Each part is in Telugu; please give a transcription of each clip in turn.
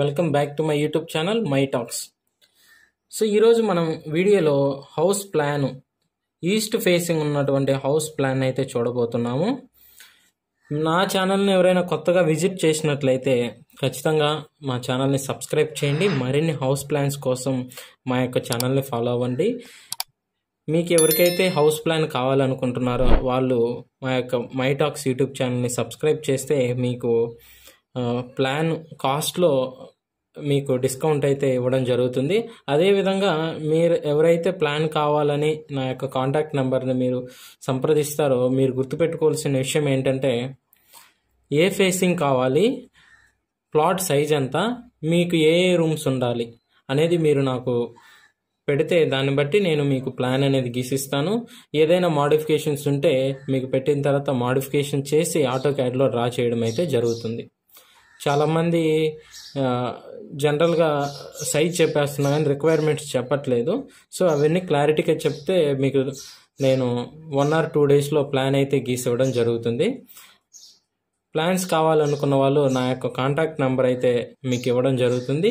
welcome back to my YouTube channel my talks so ఈరోజు మనం వీడియోలో హౌస్ ప్లాన్ ఈస్ట్ ఫేసింగ్ ఉన్నటువంటి హౌస్ ప్లాన్ అయితే చూడబోతున్నాము నా ఛానల్ని ఎవరైనా కొత్తగా విజిట్ చేసినట్లయితే ఖచ్చితంగా మా ఛానల్ని సబ్స్క్రైబ్ చేయండి మరిన్ని హౌస్ ప్లాన్స్ కోసం మా యొక్క ఛానల్ని ఫాలో అవ్వండి మీకు ఎవరికైతే హౌస్ ప్లాన్ కావాలనుకుంటున్నారో వాళ్ళు మా యొక్క మైటాక్స్ యూట్యూబ్ ఛానల్ని సబ్స్క్రైబ్ చేస్తే మీకు ప్లాన్ కాస్ట్లో మీకు డిస్కౌంట్ అయితే ఇవ్వడం జరుగుతుంది అదేవిధంగా మీరు ఎవరైతే ప్లాన్ కావాలని నా యొక్క కాంటాక్ట్ నెంబర్ని మీరు సంప్రదిస్తారో మీరు గుర్తుపెట్టుకోవాల్సిన విషయం ఏంటంటే ఏ ఫేసింగ్ కావాలి ప్లాట్ సైజ్ ఎంత మీకు ఏ ఏ రూమ్స్ ఉండాలి అనేది మీరు నాకు పెడితే దాన్ని బట్టి నేను మీకు ప్లాన్ అనేది గీసిస్తాను ఏదైనా మాడిఫికేషన్స్ ఉంటే మీకు పెట్టిన తర్వాత మాడిఫికేషన్ చేసి ఆటో క్యాడ్లో డ్రా చేయడం అయితే జరుగుతుంది చాలామంది జనరల్గా సైజ్ చెప్పేస్తున్నా కానీ రిక్వైర్మెంట్స్ చెప్పట్లేదు సో అవన్నీ క్లారిటీగా చెప్తే మీకు నేను వన్ ఆర్ టూ డేస్లో ప్లాన్ అయితే గీసి ఇవ్వడం జరుగుతుంది ప్లాన్స్ కావాలనుకున్న వాళ్ళు నా యొక్క కాంటాక్ట్ నెంబర్ అయితే మీకు ఇవ్వడం జరుగుతుంది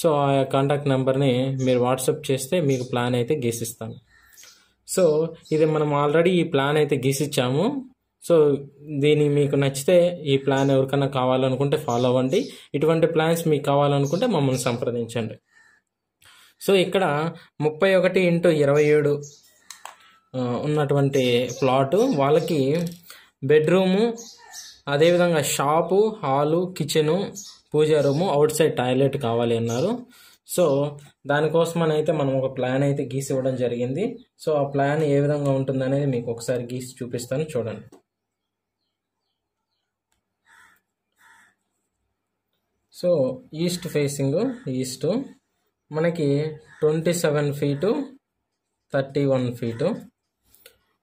సో ఆ కాంటాక్ట్ నెంబర్ని మీరు వాట్సాప్ చేస్తే మీకు ప్లాన్ అయితే గీసిస్తాను సో ఇది మనం ఆల్రెడీ ఈ ప్లాన్ అయితే గీసిచ్చాము సో దీని మీకు నచ్చితే ఈ ప్లాన్ ఎవరికైనా కావాలనుకుంటే ఫాలో అవ్వండి ఇటువంటి ప్లాన్స్ మీకు కావాలనుకుంటే మమ్మల్ని సంప్రదించండి సో ఇక్కడ ముప్పై ఒకటి ఇంటూ ఇరవై ఏడు ఉన్నటువంటి ప్లాటు వాళ్ళకి బెడ్రూము అదేవిధంగా shop hall kitchen puja room outside toilet కావాలి అన్నారు సో దానికోసమని అయితే మనం ఒక ప్లాన్ అయితే గీసి ఇవ్వడం జరిగింది సో ఆ ప్లాన్ ఏ విధంగా ఉంటుంది అనేది మీకు ఒకసారి గీసి చూపిస్తాను చూడండి సో ఈస్ట్ ఫేసింగ్ ఈస్ట్ మనకి twenty seven feet thirty one feet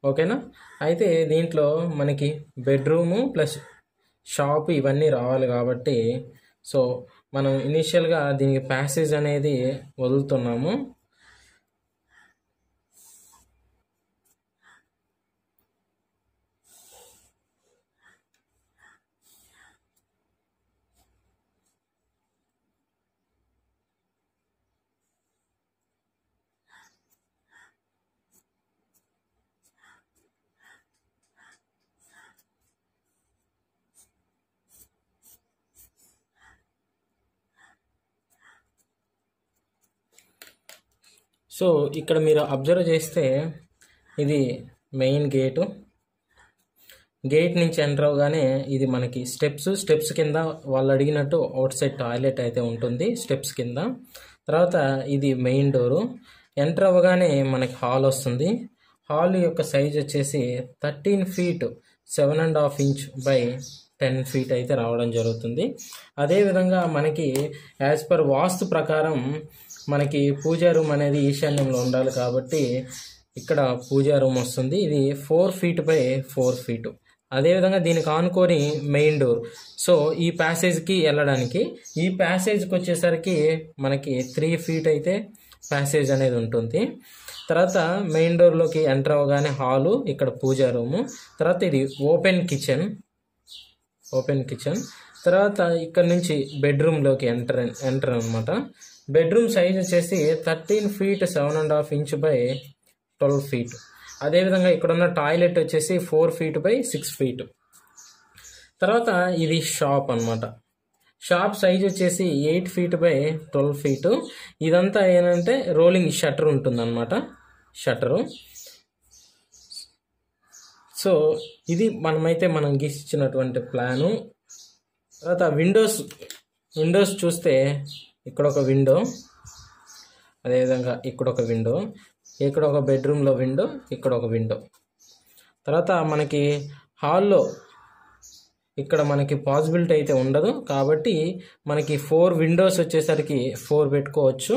ఓకేనా అయితే దీంట్లో మనకి బెడ్రూము ప్లస్ షాప్ ఇవన్నీ రావాలి కాబట్టి సో మనం ఇనీషియల్గా దీనికి ప్యాసేజ్ అనేది వదులుతున్నాము సో ఇక్కడ మీరు అబ్జర్వ్ చేస్తే ఇది మెయిన్ గేటు గేట్ నుంచి ఎంటర్ అవగానే ఇది మనకి స్టెప్స్ స్టెప్స్ కింద వాళ్ళు అడిగినట్టు అవుట్ సైడ్ టాయిలెట్ అయితే ఉంటుంది స్టెప్స్ కింద తర్వాత ఇది మెయిన్ డోరు ఎంటర్ అవ్వగానే మనకి హాల్ వస్తుంది హాల్ యొక్క సైజ్ వచ్చేసి thirteen feet seven and half inch by ten feet అయితే రావడం జరుగుతుంది అదేవిధంగా మనకి యాజ్ పర్ వాస్తు ప్రకారం మనకి పూజా రూమ్ అనేది ఈశాన్యంలో ఉండాలి కాబట్టి ఇక్కడ పూజా రూమ్ వస్తుంది ఇది four feet by four feet అదేవిధంగా దీనికి ఆనుకొని మెయిన్ డోర్ సో ఈ ప్యాసేజ్కి వెళ్ళడానికి ఈ ప్యాసేజ్కి వచ్చేసరికి మనకి త్రీ ఫీట్ అయితే ప్యాసేజ్ అనేది ఉంటుంది తర్వాత మెయిన్ డోర్లోకి ఎంటర్ అవగానే హాలు ఇక్కడ పూజా రూము తర్వాత ఇది ఓపెన్ కిచెన్ ఓపెన్ కిచెన్ తర్వాత ఇక్కడ నుంచి బెడ్రూమ్లోకి ఎంటర్ ఎంటర్ అనమాట బెడ్రూమ్ సైజ్ వచ్చేసి thirteen feet seven and half inch by twelve feet అదేవిధంగా ఇక్కడ ఉన్న టాయిలెట్ వచ్చేసి four feet by six feet తర్వాత ఇది షాప్ అనమాట షాప్ సైజ్ వచ్చేసి eight feet by twelve feet ఇదంతా ఏంటంటే రోలింగ్ షట్టర్ ఉంటుందన్నమాట షట్టరు సో ఇది మనమైతే మనం గీసిచ్చినటువంటి ప్లాను తర్వాత విండోస్ విండోస్ చూస్తే ఇక్కడ ఒక విండో అదేవిధంగా ఇక్కడ ఒక విండో ఇక్కడ ఒక బెడ్రూమ్లో విండో ఇక్కడ ఒక విండో తర్వాత మనకి హాల్లో ఇక్కడ మనకి పాసిబిలిటీ అయితే ఉండదు కాబట్టి మనకి ఫోర్ విండోస్ వచ్చేసరికి ఫోర్ పెట్టుకోవచ్చు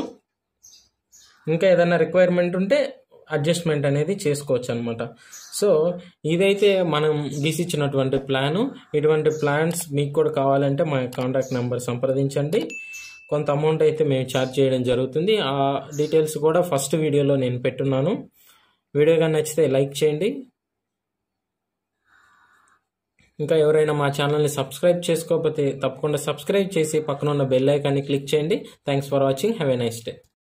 ఇంకా ఏదైనా రిక్వైర్మెంట్ ఉంటే అడ్జస్ట్మెంట్ అనేది చేసుకోవచ్చు అనమాట సో ఇదైతే మనం గీసిచ్చినటువంటి ప్లాను ఇటువంటి ప్లాన్స్ మీకు కూడా కావాలంటే మా కాంటాక్ట్ నెంబర్ సంప్రదించండి కొంత అమౌంట్ అయితే మేము ఛార్జ్ చేయడం జరుగుతుంది ఆ డీటెయిల్స్ కూడా ఫస్ట్ వీడియోలో నేను పెట్టున్నాను వీడియో కానీ నచ్చితే లైక్ చేయండి ఇంకా ఎవరైనా మా ఛానల్ని సబ్స్క్రైబ్ చేసుకోకపోతే తప్పకుండా సబ్స్క్రైబ్ చేసి పక్కన ఉన్న బెల్ ఐకాన్ని క్లిక్ చేయండి thanks for watching have a nice day